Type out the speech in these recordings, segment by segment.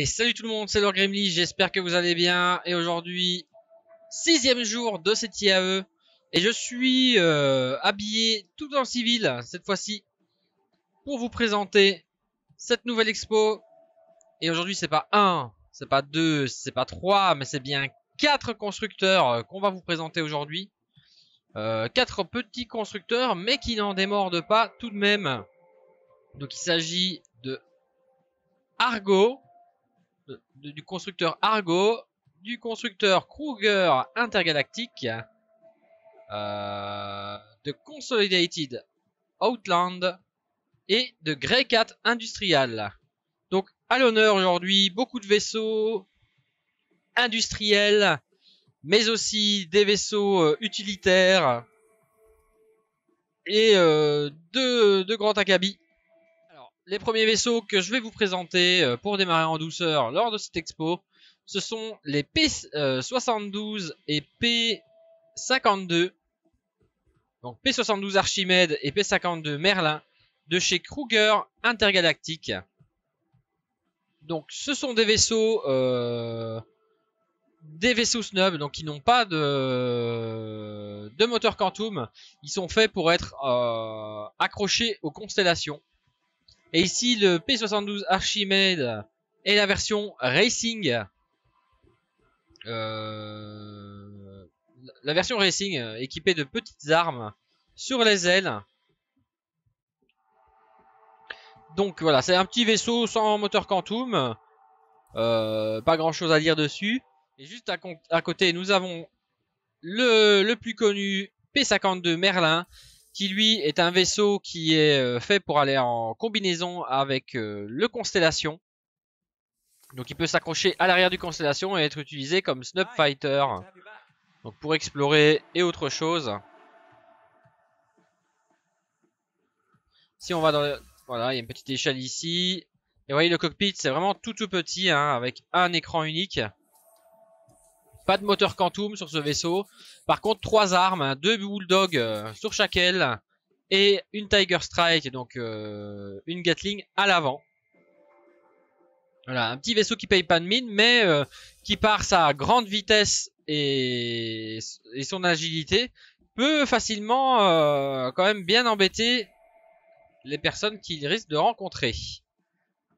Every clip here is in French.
Et salut tout le monde, c'est Lord Grimly, j'espère que vous allez bien. Et aujourd'hui, sixième jour de cette IAE. Et je suis euh, habillé tout en civil, cette fois-ci, pour vous présenter cette nouvelle expo. Et aujourd'hui, c'est pas un, c'est pas deux, c'est pas trois, mais c'est bien quatre constructeurs euh, qu'on va vous présenter aujourd'hui. Euh, quatre petits constructeurs, mais qui n'en démordent pas tout de même. Donc il s'agit de Argo, du constructeur Argo, du constructeur Kruger Intergalactique, euh, de Consolidated Outland et de Greycat Industrial. Donc à l'honneur aujourd'hui, beaucoup de vaisseaux industriels, mais aussi des vaisseaux euh, utilitaires et euh, de deux, grands acabits les premiers vaisseaux que je vais vous présenter euh, pour démarrer en douceur lors de cette expo, ce sont les P72 euh, et P52. Donc P72 Archimède et P52 Merlin de chez Kruger Intergalactique. Donc ce sont des vaisseaux euh, des vaisseaux snub, donc qui n'ont pas de, moteur quantum. Ils sont faits pour être accrochés aux constellations. Et ici, le P72 Archimède et la version Racing. Euh, la version Racing, euh, équipée de petites armes sur les ailes. Donc voilà, c'est un petit vaisseau sans moteur quantum. Euh, pas grand chose à dire dessus. Et juste à, à côté, nous avons le, le plus connu P52 Merlin qui lui est un vaisseau qui est euh, fait pour aller en combinaison avec euh, le Constellation. Donc il peut s'accrocher à l'arrière du Constellation et être utilisé comme Snub Fighter. Donc pour explorer et autre chose. Si on va dans le... Voilà, il y a une petite échelle ici. Et vous voyez le cockpit, c'est vraiment tout tout petit, hein, avec un écran unique pas de moteur quantum sur ce vaisseau. Par contre, trois armes, deux bulldogs euh, sur chaque aile et une Tiger Strike, donc euh, une Gatling à l'avant. Voilà, un petit vaisseau qui paye pas de mine, mais euh, qui par sa grande vitesse et, son agilité peut facilement quand même bien embêter les personnes qu'il risque de rencontrer.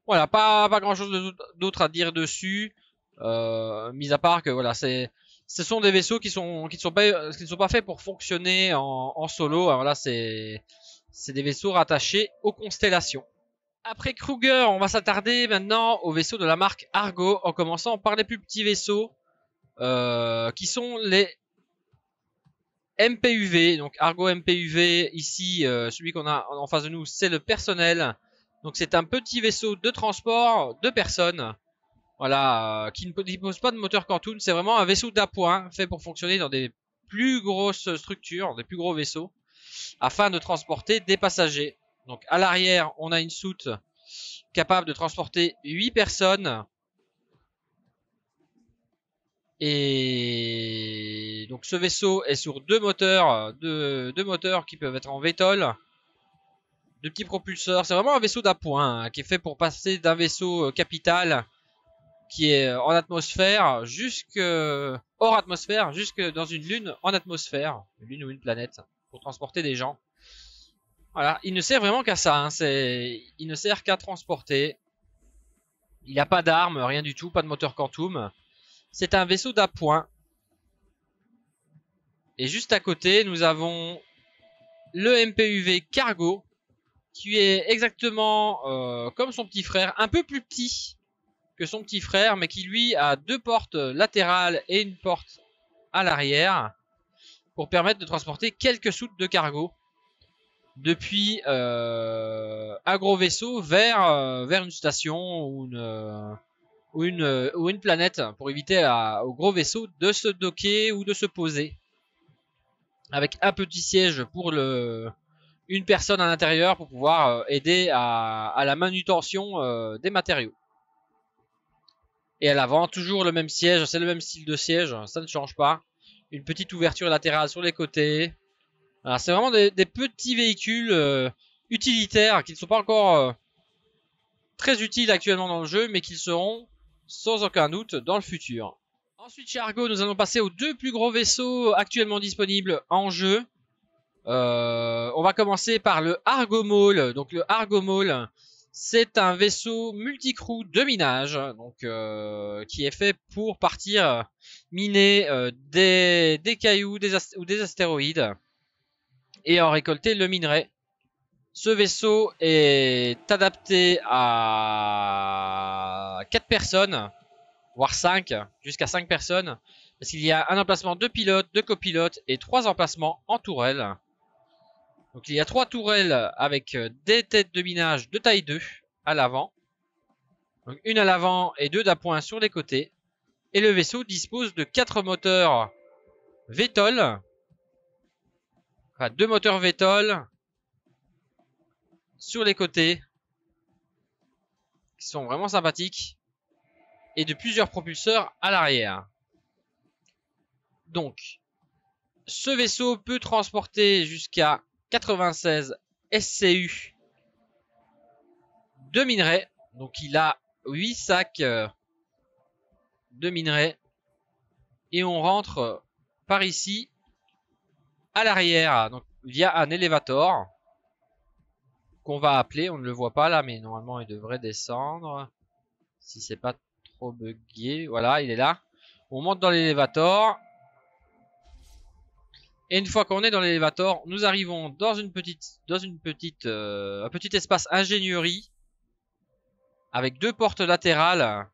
Voilà, pas, pas grand chose d'autre à dire dessus. Euh, mis à part que voilà, c'est ce sont des vaisseaux qui sont qui ne sont pas qui sont pas faits pour fonctionner en, en solo. Alors hein, là, c'est c'est des vaisseaux rattachés aux constellations. Après Kruger, on va s'attarder maintenant aux vaisseaux de la marque Argo, en commençant par les plus petits vaisseaux euh, qui sont les MPUV. Donc Argo MPUV ici, euh, celui qu'on a en face de nous, c'est le personnel. Donc c'est un petit vaisseau de transport de personnes voilà, euh, qui ne dispose pas de moteur Cantoun. C'est vraiment un vaisseau d'appoint fait pour fonctionner dans des plus grosses structures, des plus gros vaisseaux, afin de transporter des passagers. Donc à l'arrière, on a une soute capable de transporter 8 personnes. Et donc ce vaisseau est sur deux moteurs, deux, moteurs qui peuvent être en vétol. deux petits propulseurs. C'est vraiment un vaisseau d'appoint hein, qui est fait pour passer d'un vaisseau euh, capital qui est euh, en atmosphère jusque euh, hors atmosphère jusque dans une lune en atmosphère, une lune ou une planète pour transporter des gens. Voilà, il ne sert vraiment qu'à ça. Hein. C'est, il ne sert qu'à transporter. Il n'a pas d'armes, rien du tout, pas de moteur quantum. C'est un vaisseau d'appoint. Et juste à côté, nous avons le MPUV Cargo, qui est exactement euh, comme son petit frère, un peu plus petit, son petit frère, mais qui lui a deux portes latérales et une porte à l'arrière pour permettre de transporter quelques soutes de cargo depuis un euh, gros vaisseau vers, euh, vers une station ou une, euh, ou, une, ou une planète pour éviter au gros vaisseau de se docker ou de se poser. Avec un petit siège pour le, une personne à l'intérieur pour pouvoir aider à, à la manutention des matériaux. Et à l'avant, toujours le même siège, c'est le même style de siège, ça ne change pas. Une petite ouverture latérale sur les côtés. C'est vraiment des, petits véhicules euh, utilitaires qui ne sont pas encore euh, très utiles actuellement dans le jeu, mais qui seront sans aucun doute dans le futur. Ensuite chez Argo, nous allons passer aux deux plus gros vaisseaux actuellement disponibles en jeu. Euh, on va commencer par le Argo Donc le Argo Mall, c'est un vaisseau multicrew de minage, donc euh, qui est fait pour partir euh, miner euh, des, cailloux des ou des astéroïdes et en récolter le minerai. Ce vaisseau est adapté à 4 personnes, voire 5, jusqu'à 5 personnes, parce qu'il y a un emplacement de pilote, de copilote et trois emplacements en tourelle. Donc il y a trois tourelles avec euh, des têtes de minage de taille 2 à l'avant. Donc une à l'avant et deux d'appoint sur les côtés. Et le vaisseau dispose de quatre moteurs VTOL. Enfin deux moteurs VTOL sur les côtés. Qui sont vraiment sympathiques. Et de plusieurs propulseurs à l'arrière. Donc, ce vaisseau peut transporter jusqu'à 96 SCU de minerais. Donc il a 8 sacs euh, de minerais. Et on rentre euh, par ici à l'arrière, donc via un élévator qu'on va appeler. On ne le voit pas là, mais normalement il devrait descendre. Si c'est pas trop bugué, Voilà, il est là. On monte dans l'élévator. Et une fois qu'on est dans l'élévator, nous arrivons dans une petite, dans une petite, euh, un petit espace ingénierie avec deux portes latérales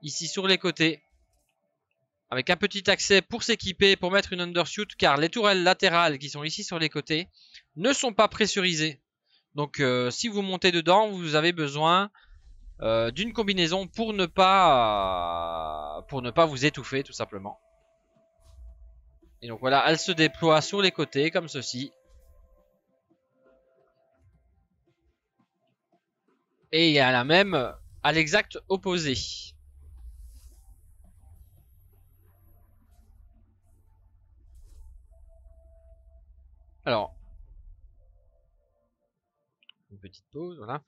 ici sur les côtés, avec un petit accès pour s'équiper, pour mettre une undersuit, car les tourelles latérales qui sont ici sur les côtés ne sont pas pressurisées. Donc euh, si vous montez dedans, vous avez besoin euh, d'une combinaison pour ne pas, pour ne pas vous étouffer tout simplement. Et donc voilà, elle se déploie sur les côtés comme ceci. Et il y a la même à l'exact opposé. Alors, une petite pause, voilà.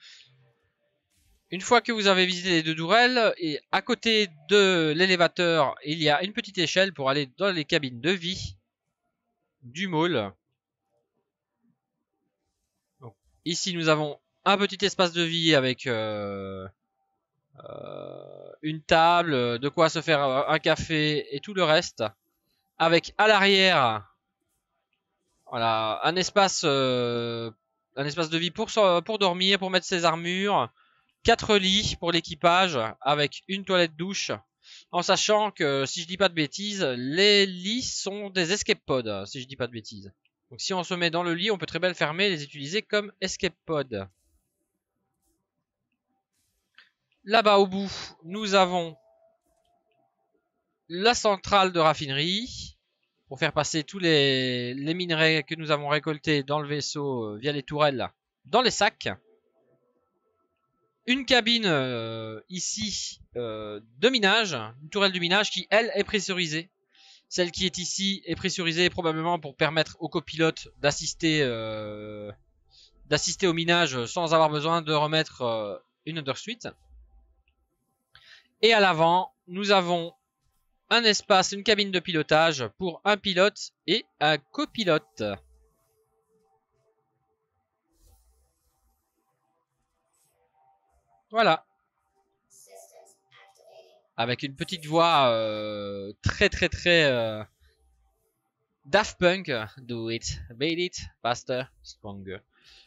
Une fois que vous avez visité les deux dourelles, et à côté de l'élévateur, il y a une petite échelle pour aller dans les cabines de vie du mall. ici, nous avons un petit espace de vie avec euh, euh, une table, de quoi se faire un café et tout le reste. Avec à l'arrière, voilà, un espace, euh, un espace de vie pour, pour dormir, pour mettre ses armures, 4 lits pour l'équipage avec une toilette douche. En sachant que, si je dis pas de bêtises, les lits sont des escape pods, si je dis pas de bêtises. Donc si on se met dans le lit, on peut très bien le fermer et les utiliser comme escape pods. Là-bas au bout, nous avons la centrale de raffinerie pour faire passer tous les, les minerais que nous avons récoltés dans le vaisseau euh, via les tourelles dans les sacs une cabine euh, ici euh, de minage, une tourelle de minage qui elle est pressurisée. Celle qui est ici est pressurisée probablement pour permettre aux copilotes d'assister euh, d'assister au minage sans avoir besoin de remettre une undersuite. Et à l'avant, nous avons un espace, une cabine de pilotage pour un pilote et un copilote. Voilà. Avec une petite voix euh, très très très euh, Daft Punk. Do it, beat it, faster, stronger.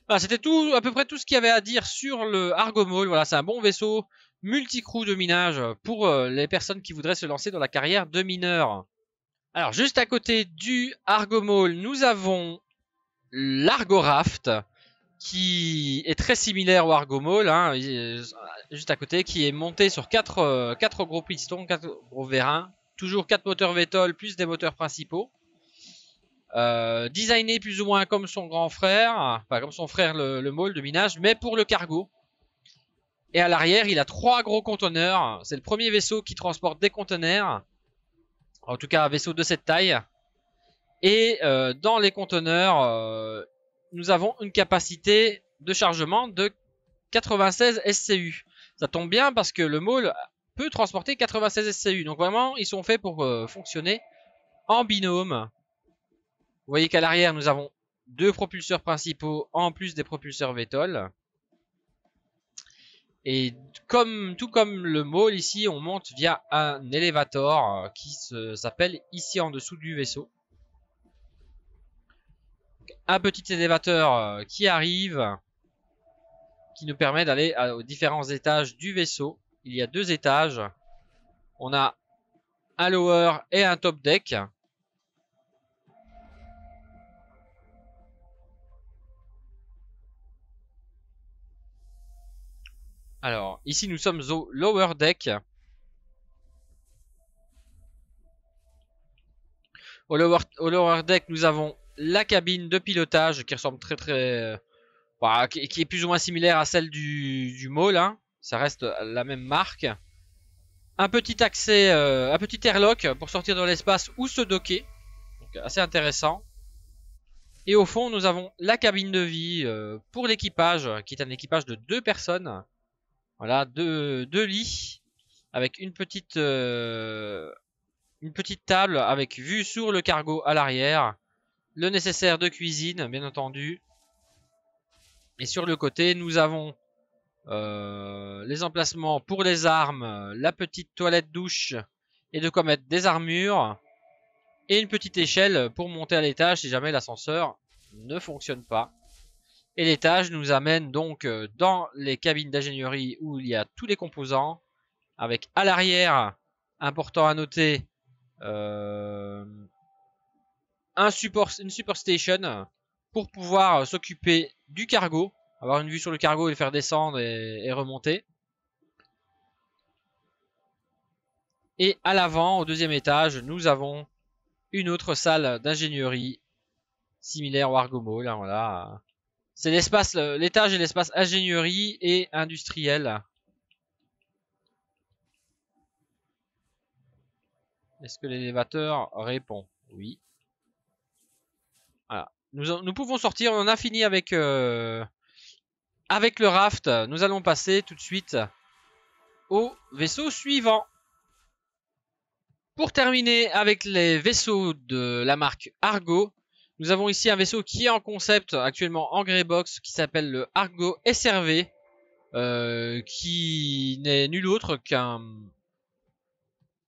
Voilà, c'était tout, à peu près tout ce qu'il y avait à dire sur le Argomol. Voilà, c'est un bon vaisseau multicrew de minage pour euh, les personnes qui voudraient se lancer dans la carrière de mineur. Alors, juste à côté du Argomol, nous avons l'Argoraft qui est très similaire au Argo Mall hein, euh, juste à côté, qui est monté sur 4, euh, gros pistons, 4 gros vérins, toujours 4 moteurs VTOL plus des moteurs principaux. Euh, designé plus ou moins comme son grand frère, enfin comme son frère le, le de minage, mais pour le cargo. Et à l'arrière, il a trois gros conteneurs. C'est le premier vaisseau qui transporte des conteneurs. En tout cas, un vaisseau de cette taille. Et dans les conteneurs, nous avons une capacité de chargement de 96 SCU. Ça tombe bien parce que le môle peut transporter 96 SCU. Donc vraiment, ils sont faits pour euh, fonctionner en binôme. Vous voyez qu'à l'arrière, nous avons deux propulseurs principaux en plus des propulseurs VTOL. Et tout comme le môle ici, on monte via un élévator euh, qui s'appelle ici en dessous du vaisseau un petit élévateur euh, qui arrive, qui nous permet d'aller euh, aux différents étages du vaisseau. Il y a deux étages. On a un lower et un top deck. Alors, ici nous sommes au lower deck. Au au lower deck, nous avons la cabine de pilotage qui ressemble très très... Euh, bah, qui, est plus ou moins similaire à celle du, du môle hein. Ça reste la même marque. Un petit accès, euh, un petit airlock pour sortir dans l'espace ou se docker. Donc assez intéressant. Et au fond, nous avons la cabine de vie euh, pour l'équipage, qui est un équipage de deux personnes. Voilà, deux, deux lits avec une petite, une petite table avec vue sur le cargo à l'arrière le nécessaire de cuisine, bien entendu. Et sur le côté, nous avons euh, les emplacements pour les armes, la petite toilette douche et de quoi mettre des armures. Et une petite échelle pour monter à l'étage si jamais l'ascenseur ne fonctionne pas. Et l'étage nous amène donc euh, dans les cabines d'ingénierie où il y a tous les composants. Avec à l'arrière, important à noter, euh, un support, une station pour pouvoir s'occuper du cargo, avoir une vue sur le cargo et le faire descendre et, remonter. Et à l'avant, au deuxième étage, nous avons une autre salle d'ingénierie similaire au Argomo. Là, hein, voilà. C'est l'espace, l'étage est l'espace ingénierie et industriel. Est-ce que l'élévateur répond Oui. Nous, pouvons sortir. On en a fini avec, euh, avec le raft. Nous allons passer tout de suite au vaisseau suivant. Pour terminer avec les vaisseaux de la marque Argo, nous avons ici un vaisseau qui est en concept actuellement en box. qui s'appelle le Argo SRV, euh, qui n'est nul autre qu'un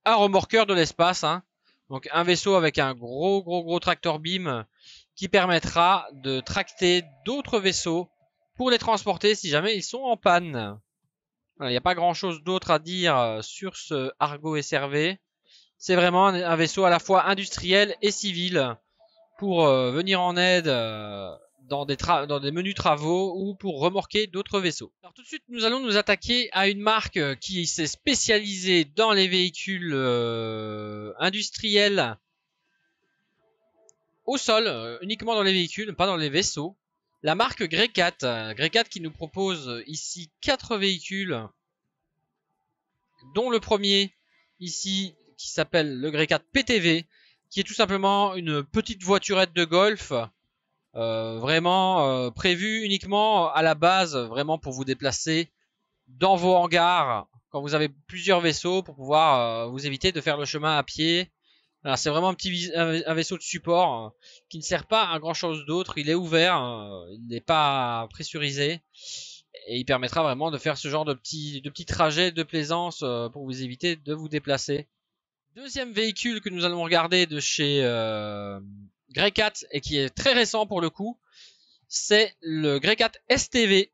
un remorqueur de l'espace. Hein. Donc un vaisseau avec un gros gros gros tracteur beam qui permettra de tracter d'autres vaisseaux pour les transporter si jamais ils sont en panne. Il n'y a pas grand chose d'autre à dire euh, sur ce Argo SRV. C'est vraiment un vaisseau à la fois industriel et civil pour euh, venir en aide euh, dans, des menus travaux ou pour remorquer d'autres vaisseaux. Alors tout de suite, nous allons nous attaquer à une marque qui s'est spécialisée dans les véhicules industriels au sol, euh, uniquement dans les véhicules, pas dans les vaisseaux. La marque Grecat, euh, Grecat qui nous propose euh, ici 4 véhicules, dont le premier ici qui s'appelle le Grecat PTV, qui est tout simplement une petite voiturette de golf, euh, vraiment prévue uniquement à la base, vraiment pour vous déplacer dans vos hangars quand vous avez plusieurs vaisseaux pour pouvoir vous éviter de faire le chemin à pied alors c'est vraiment un petit vaisseau de support hein, qui ne sert pas à grand chose d'autre. Il est ouvert, hein, il n'est pas pressurisé et il permettra vraiment de faire ce genre de petits de trajets de plaisance euh, pour vous éviter de vous déplacer. Deuxième véhicule que nous allons regarder de chez euh, Greycat et qui est très récent pour le coup, c'est le Greycat STV.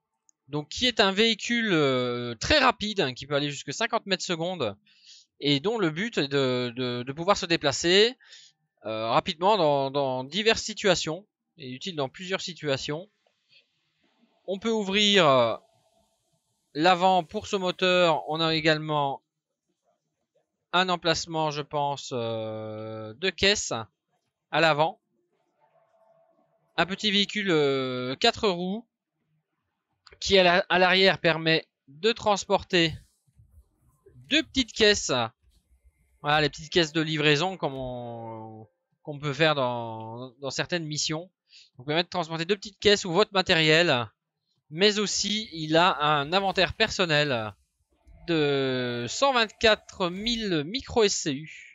Donc qui est un véhicule euh, très rapide hein, qui peut aller jusqu'à 50 mètres secondes et dont le but est de, pouvoir se déplacer euh, rapidement dans, diverses situations, et utile dans plusieurs situations. On peut ouvrir euh, l'avant pour ce moteur, on a également un emplacement, je pense, euh, de caisse à l'avant. Un petit véhicule 4 roues qui à l'arrière permet de transporter petites caisses. Voilà, les petites caisses de livraison comme on, qu'on peut faire dans, dans certaines missions. Donc, permet de transporter deux petites caisses ou votre matériel. Mais aussi, il a un inventaire personnel de 124 000 micro-SCU.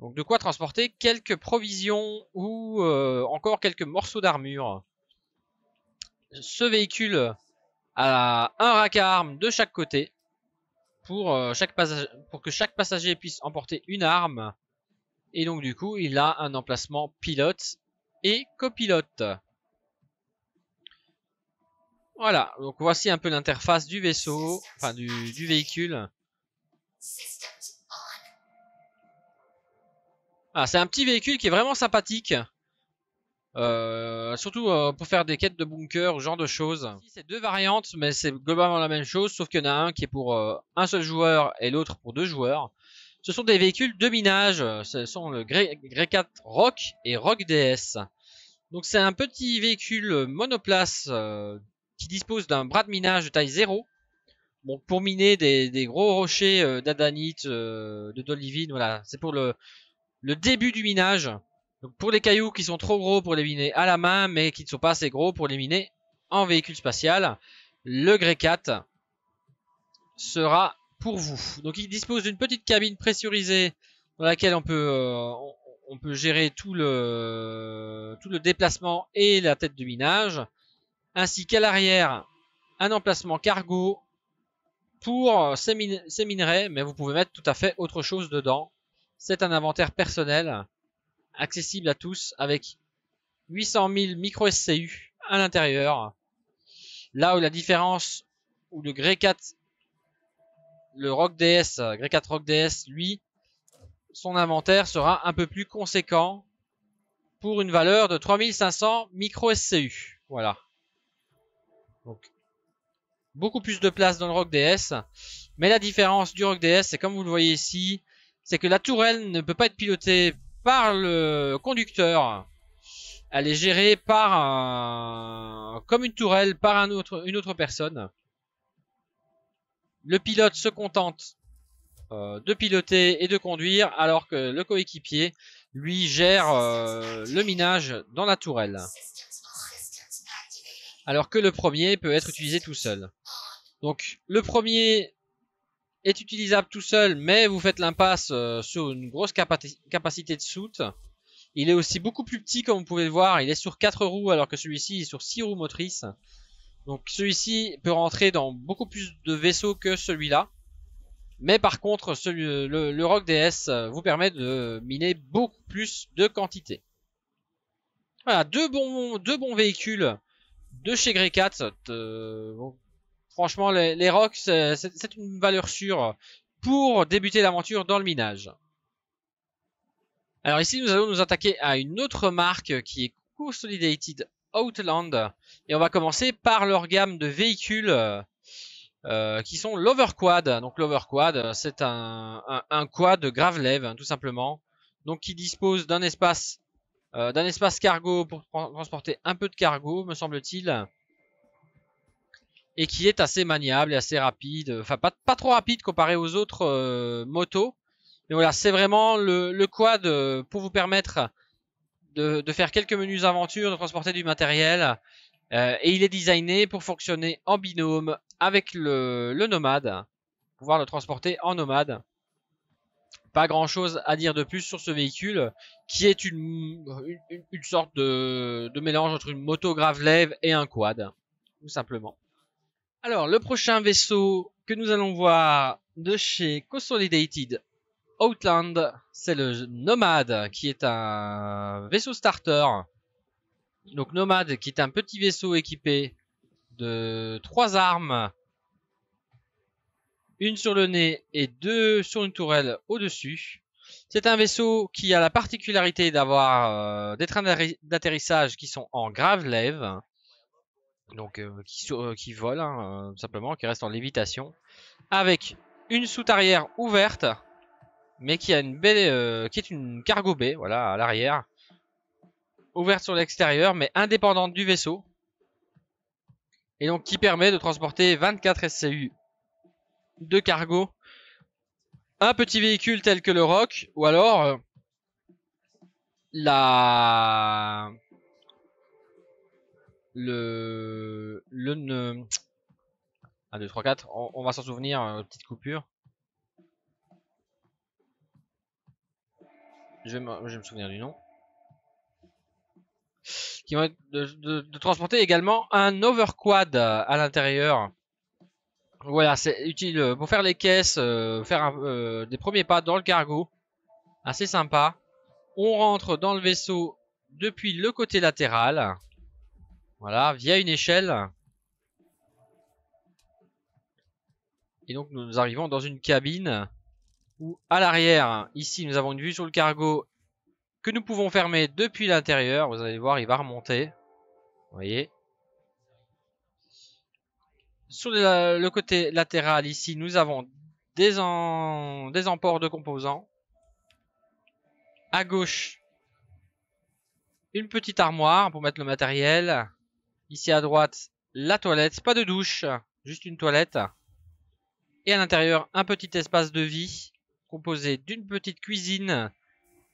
Donc de quoi transporter quelques provisions ou euh, encore quelques morceaux d'armure. Ce véhicule a un rack à armes de chaque côté pour, euh, chaque pour que chaque passager puisse emporter une arme. Et donc du coup, il a un emplacement pilote et copilote. Voilà, donc voici un peu l'interface du vaisseau, enfin du, du véhicule. Ah, c'est un petit véhicule qui est vraiment sympathique. Euh, surtout euh, pour faire des quêtes de bunker, genre de choses. C'est deux variantes, mais c'est globalement la même chose, sauf qu'il y en a un qui est pour euh, un seul joueur et l'autre pour deux joueurs. Ce sont des véhicules de minage, ce sont le Grey4 Rock et Rock DS. Donc c'est un petit véhicule monoplace qui dispose d'un bras de minage de taille 0. Bon, pour miner des, gros rochers d'adanite, de dolivine, voilà. C'est pour le, le début du minage pour les cailloux qui sont trop gros pour les miner à la main, mais qui ne sont pas assez gros pour les miner en véhicule spatial, le Grey 4 sera pour vous. Donc il dispose d'une petite cabine pressurisée dans laquelle on peut, euh, on, peut gérer tout le, tout le déplacement et la tête de minage, ainsi qu'à l'arrière un emplacement cargo pour ces minerais, mais vous pouvez mettre tout à fait autre chose dedans. C'est un inventaire personnel accessible à tous avec 800 000 micro SCU à l'intérieur. Là où la différence, où le Grey 4, le Rock DS, Grey 4 Rock DS, lui, son inventaire sera un peu plus conséquent pour une valeur de 3500 micro SCU. Voilà. Donc, beaucoup plus de place dans le Rock DS. Mais la différence du Rock DS, c'est comme vous le voyez ici, c'est que la tourelle ne peut pas être pilotée par le conducteur. Elle est gérée par comme une tourelle, par un autre, une autre personne. Le pilote se contente euh, de piloter et de conduire, alors que le coéquipier, lui, gère euh, le minage dans la tourelle. Alors que le premier peut être utilisé tout seul. Donc, le premier est utilisable tout seul, mais vous faites l'impasse euh, sur une grosse capacité de soute. Il est aussi beaucoup plus petit, comme vous pouvez le voir. Il est sur 4 roues, alors que celui-ci est sur 6 roues motrices. Donc celui-ci peut rentrer dans beaucoup plus de vaisseaux que celui-là. Mais par contre, celui, euh, le, le Rock DS euh, vous permet de miner beaucoup plus de quantité. Voilà, deux bons, deux bons véhicules de chez Grecat. Franchement, les, rocks, euh, c'est une valeur sûre pour débuter l'aventure dans le minage. Alors ici, nous allons nous attaquer à une autre marque qui est Consolidated Outland. Et on va commencer par leur gamme de véhicules euh, euh, qui sont l'Overquad. Donc l'Overquad, c'est un, un, un, quad grave hein, tout simplement. Donc qui dispose d'un espace d'un espace cargo pour transporter un peu de cargo, me semble-t-il et qui est assez maniable et assez rapide. Enfin, pas, pas trop rapide comparé aux autres euh, motos. Mais voilà, c'est vraiment le, quad euh, pour vous permettre de, de, faire quelques menus aventures, de transporter du matériel. Euh, et il est designé pour fonctionner en binôme avec le, le nomade. Pouvoir le transporter en nomade. Pas grand chose à dire de plus sur ce véhicule qui est une, une, sorte de, de mélange entre une moto grave lève et un quad. Tout simplement. Alors, le prochain vaisseau que nous allons voir de chez Consolidated Outland, c'est le Nomad qui est un vaisseau starter. Donc Nomad qui est un petit vaisseau équipé de trois armes, une sur le nez et deux sur une tourelle au-dessus. C'est un vaisseau qui a la particularité d'avoir euh, des trains d'atterrissage qui sont en grave lève donc euh, qui, euh, qui, vole hein, euh, simplement, qui reste en lévitation, avec une soute arrière ouverte, mais qui a une baie, qui est une cargo baie, voilà, à l'arrière, ouverte sur l'extérieur, mais indépendante du vaisseau, et donc qui permet de transporter 24 SCU de cargo, un petit véhicule tel que le Rock, ou alors la le, le ne... 1, 2, 3, 4, on, va s'en souvenir, euh, petite coupure. Je vais, me, souvenir du nom. Qui va de, de, transporter également un overquad euh, à l'intérieur. Voilà, c'est utile euh, pour faire les caisses, faire des premiers pas dans le cargo. Assez sympa. On rentre dans le vaisseau depuis le côté latéral. Voilà, via une échelle. Et donc nous arrivons dans une cabine où à l'arrière, ici nous avons une vue sur le cargo que nous pouvons fermer depuis l'intérieur. Vous allez voir, il va remonter. Vous voyez Sur le, côté latéral ici, nous avons des, des emports de composants. À gauche, une petite armoire pour mettre le matériel. Ici à droite, la toilette. Pas de douche, juste une toilette. Et à l'intérieur, un petit espace de vie composé d'une petite cuisine,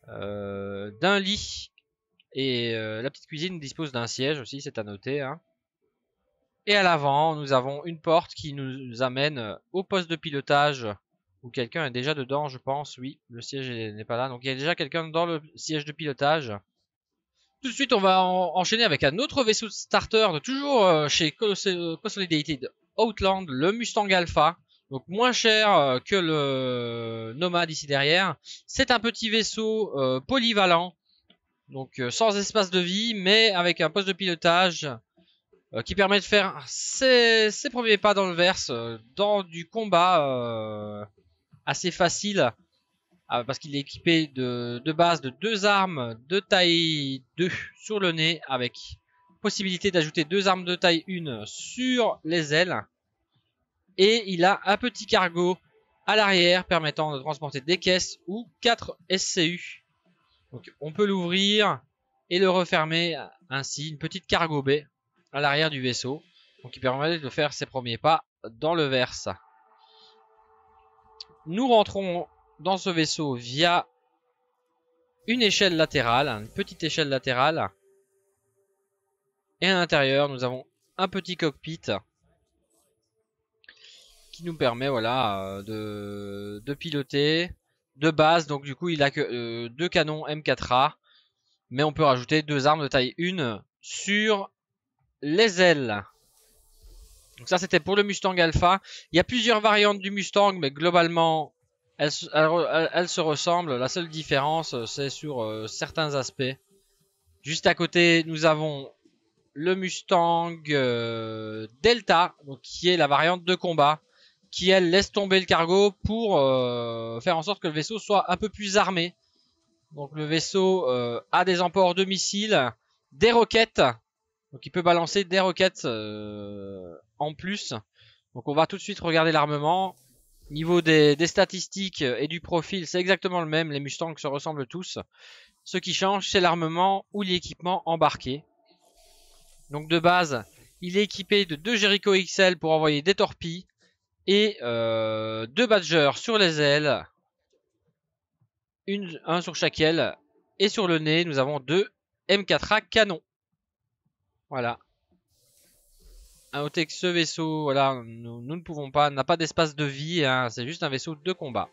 euh, d'un lit. Et euh, la petite cuisine dispose d'un siège aussi, c'est à noter. Hein. Et à l'avant, nous avons une porte qui nous amène euh, au poste de pilotage où quelqu'un est déjà dedans, je pense. Oui, le siège n'est pas là. Donc il y a déjà quelqu'un dans le siège de pilotage. Tout de suite, on va enchaîner avec un autre vaisseau starter de toujours euh, chez Consolidated Outland, le Mustang Alpha. Donc moins cher euh, que le Nomade ici derrière. C'est un petit vaisseau euh, polyvalent, donc sans espace de vie, mais avec un poste de pilotage qui permet de faire ses, ses, premiers pas dans le verse, dans du combat assez facile ah, parce qu'il est équipé de, base de deux armes de taille 2 sur le nez avec possibilité d'ajouter deux armes de taille 1 sur les ailes. Et il a un petit cargo à l'arrière permettant de transporter des caisses ou 4 SCU. Donc on peut l'ouvrir et le refermer ainsi, une petite cargo B à l'arrière du vaisseau. Donc il permet de faire ses premiers pas dans le verse. Nous rentrons dans ce vaisseau via une échelle latérale, une petite échelle latérale. Et à l'intérieur, nous avons un petit cockpit qui nous permet voilà, euh, de, piloter de base. Donc du coup, il a que euh, deux canons M4A, mais on peut rajouter deux armes de taille 1 sur les ailes. Donc ça, c'était pour le Mustang Alpha. Il y a plusieurs variantes du Mustang, mais globalement, elles, se ressemble. La seule différence, euh, c'est sur euh, certains aspects. Juste à côté, nous avons le Mustang euh, Delta, donc, qui est la variante de combat, qui elle laisse tomber le cargo pour faire en sorte que le vaisseau soit un peu plus armé. Donc le vaisseau a des emports de missiles, des roquettes, donc il peut balancer des roquettes en plus. Donc on va tout de suite regarder l'armement. Niveau des, statistiques euh, et du profil, c'est exactement le même. Les Mustangs se ressemblent tous. Ce qui change, c'est l'armement ou l'équipement embarqué. Donc de base, il est équipé de deux Jericho XL pour envoyer des torpilles et euh, deux Badgers sur les ailes, un sur chaque aile et sur le nez, nous avons deux M4A canons. Voilà que ce vaisseau, voilà, nous, ne pouvons pas, n'a pas d'espace de vie, hein, c'est juste un vaisseau de combat.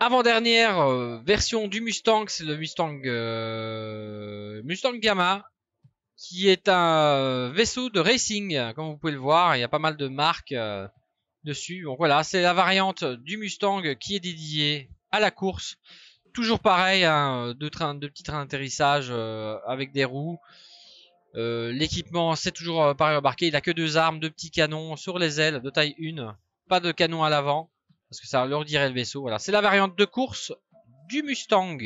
avant-dernière euh, version du Mustang, c'est le Mustang euh, Mustang Gamma, qui est un euh, vaisseau de racing, comme vous pouvez le voir. Il y a pas mal de marques dessus. Donc voilà, c'est la variante du Mustang qui est dédiée à la course. Toujours pareil, hein, deux, trains, deux petits trains d'atterrissage avec des roues. L'équipement, c'est toujours pareil embarqué. Il a que deux armes, deux petits canons sur les ailes de taille 1. Pas de canon à l'avant. Parce que ça leur dirait le vaisseau. Voilà, c'est la variante de course du Mustang.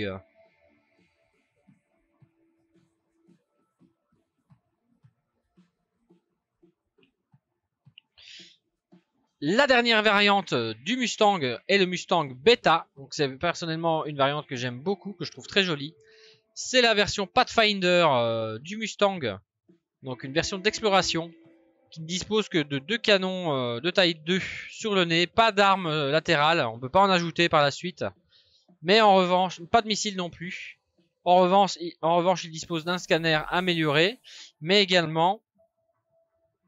La dernière variante du Mustang est le Mustang Beta. Donc c'est personnellement une variante que j'aime beaucoup, que je trouve très jolie. C'est la version Pathfinder euh, du Mustang. Donc une version d'exploration qui ne dispose que de deux canons euh, de taille 2 sur le nez, pas d'armes euh, latérales, on ne peut pas en ajouter par la suite. Mais en revanche, pas de missiles non plus. En revanche, en revanche il dispose d'un scanner amélioré, mais également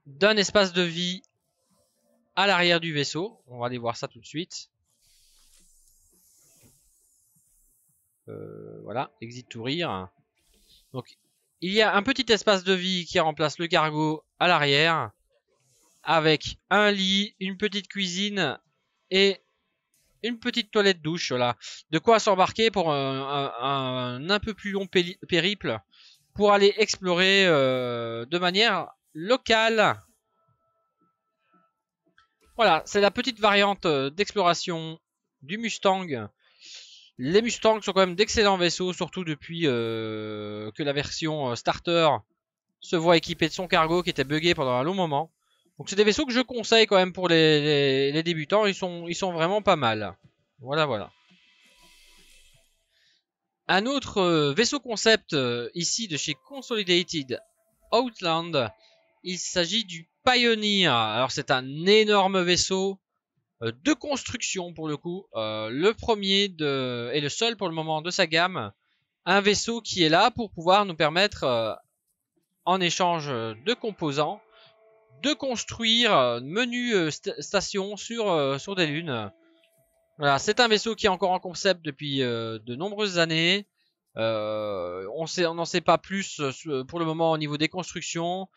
d'un espace de vie à l'arrière du vaisseau. On va aller voir ça tout de suite. Euh, voilà, exit tout rire. Donc il y a un petit espace de vie qui remplace le cargo à l'arrière, avec un lit, une petite cuisine et une petite toilette douche là. De quoi s'embarquer pour un, un, peu plus long périple pour aller explorer euh, de manière locale. Voilà, c'est la petite variante euh, d'exploration du Mustang les Mustangs sont quand même d'excellents vaisseaux, surtout depuis euh, que la version euh, starter se voit équipée de son cargo qui était buggé pendant un long moment. Donc c'est des vaisseaux que je conseille quand même pour les, débutants, ils sont, ils sont vraiment pas mal. Voilà, voilà. Un autre euh, vaisseau concept ici de chez Consolidated Outland, il s'agit du Pioneer. Alors c'est un énorme vaisseau euh, de construction pour le coup. Euh, le premier de, et le seul pour le moment de sa gamme, un vaisseau qui est là pour pouvoir nous permettre, euh, en échange de composants, de construire menu station sur, sur des lunes. Voilà, c'est un vaisseau qui est encore en concept depuis de nombreuses années. on n'en sait pas plus pour le moment au niveau des constructions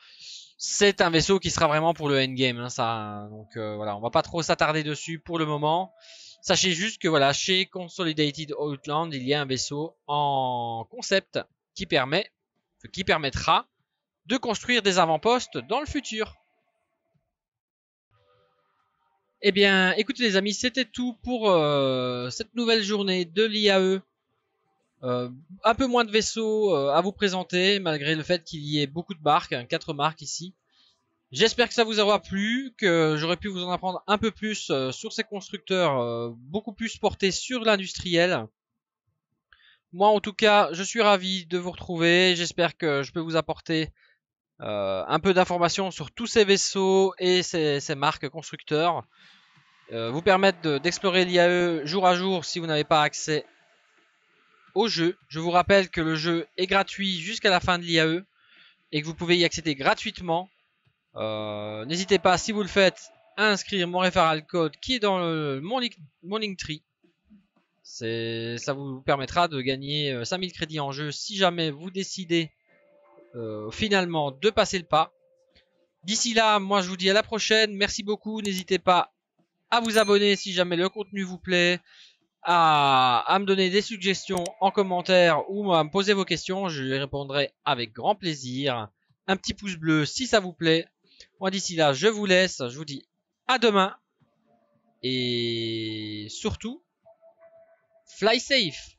c'est un vaisseau qui sera vraiment pour le endgame. Hein, ça, donc euh, voilà, on va pas trop s'attarder dessus pour le moment. Sachez juste que voilà, chez Consolidated Outland, il y a un vaisseau en concept qui permet, qui permettra de construire des avant-postes dans le futur. Eh bien, écoutez les amis, c'était tout pour euh, cette nouvelle journée de l'IAE. Euh, un peu moins de vaisseaux euh, à vous présenter, malgré le fait qu'il y ait beaucoup de marques, hein, quatre marques ici. J'espère que ça vous aura plu, que j'aurais pu vous en apprendre un peu plus euh, sur ces constructeurs, beaucoup plus portés sur l'industriel. Moi en tout cas, je suis ravi de vous retrouver, j'espère que je peux vous apporter un peu d'informations sur tous ces vaisseaux et ces, marques constructeurs. vous permettre d'explorer l'IAE jour à jour si vous n'avez pas accès jeu. Je vous rappelle que le jeu est gratuit jusqu'à la fin de l'IAE et que vous pouvez y accéder gratuitement. Euh, n'hésitez pas, si vous le faites, à inscrire mon référal code qui est dans le, mon, link, tree. Ça vous permettra de gagner 5000 euh, crédits en jeu si jamais vous décidez euh, finalement de passer le pas. D'ici là, moi je vous dis à la prochaine. Merci beaucoup. N'hésitez pas à vous abonner si jamais le contenu vous plaît à, me donner des suggestions en commentaire ou à me poser vos questions. Je lui répondrai avec grand plaisir. Un petit pouce bleu si ça vous plaît. Moi d'ici là, je vous laisse. Je vous dis à demain. Et surtout, fly safe